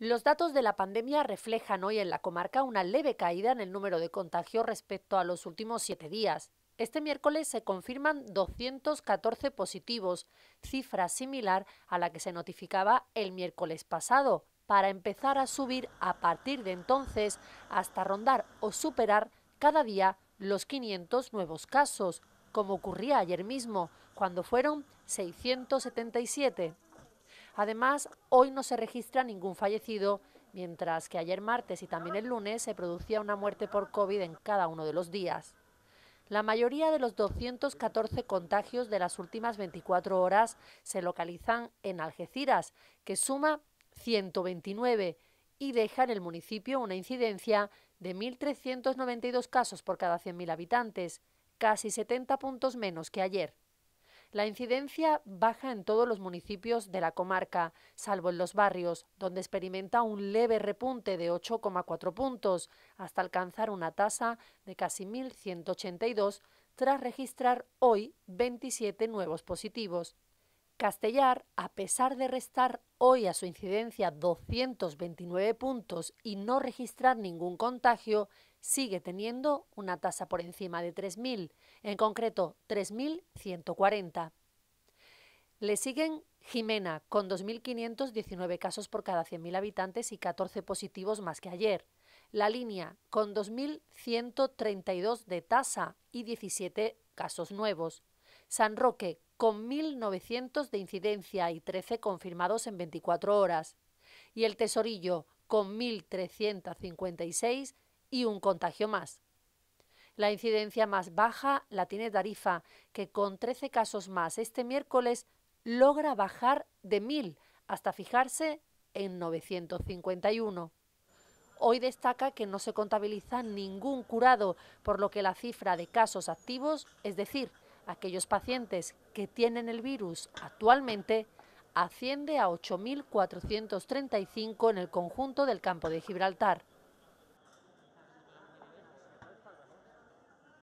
Los datos de la pandemia reflejan hoy en la comarca una leve caída en el número de contagios respecto a los últimos siete días. Este miércoles se confirman 214 positivos, cifra similar a la que se notificaba el miércoles pasado, para empezar a subir a partir de entonces hasta rondar o superar cada día los 500 nuevos casos, como ocurría ayer mismo, cuando fueron 677. Además, hoy no se registra ningún fallecido, mientras que ayer martes y también el lunes se producía una muerte por COVID en cada uno de los días. La mayoría de los 214 contagios de las últimas 24 horas se localizan en Algeciras, que suma 129 y deja en el municipio una incidencia de 1.392 casos por cada 100.000 habitantes, casi 70 puntos menos que ayer. La incidencia baja en todos los municipios de la comarca, salvo en los barrios, donde experimenta un leve repunte de 8,4 puntos, hasta alcanzar una tasa de casi 1.182, tras registrar hoy 27 nuevos positivos. Castellar, a pesar de restar hoy a su incidencia 229 puntos y no registrar ningún contagio, sigue teniendo una tasa por encima de 3.000, en concreto 3.140. Le siguen Jimena, con 2.519 casos por cada 100.000 habitantes y 14 positivos más que ayer. La línea, con 2.132 de tasa y 17 casos nuevos. San Roque, con 1.900 de incidencia y 13 confirmados en 24 horas. Y el Tesorillo, con 1.356 y un contagio más. La incidencia más baja la tiene Tarifa, que con 13 casos más este miércoles logra bajar de 1.000 hasta fijarse en 951. Hoy destaca que no se contabiliza ningún curado, por lo que la cifra de casos activos, es decir, aquellos pacientes que tienen el virus actualmente, asciende a 8.435 en el conjunto del campo de Gibraltar.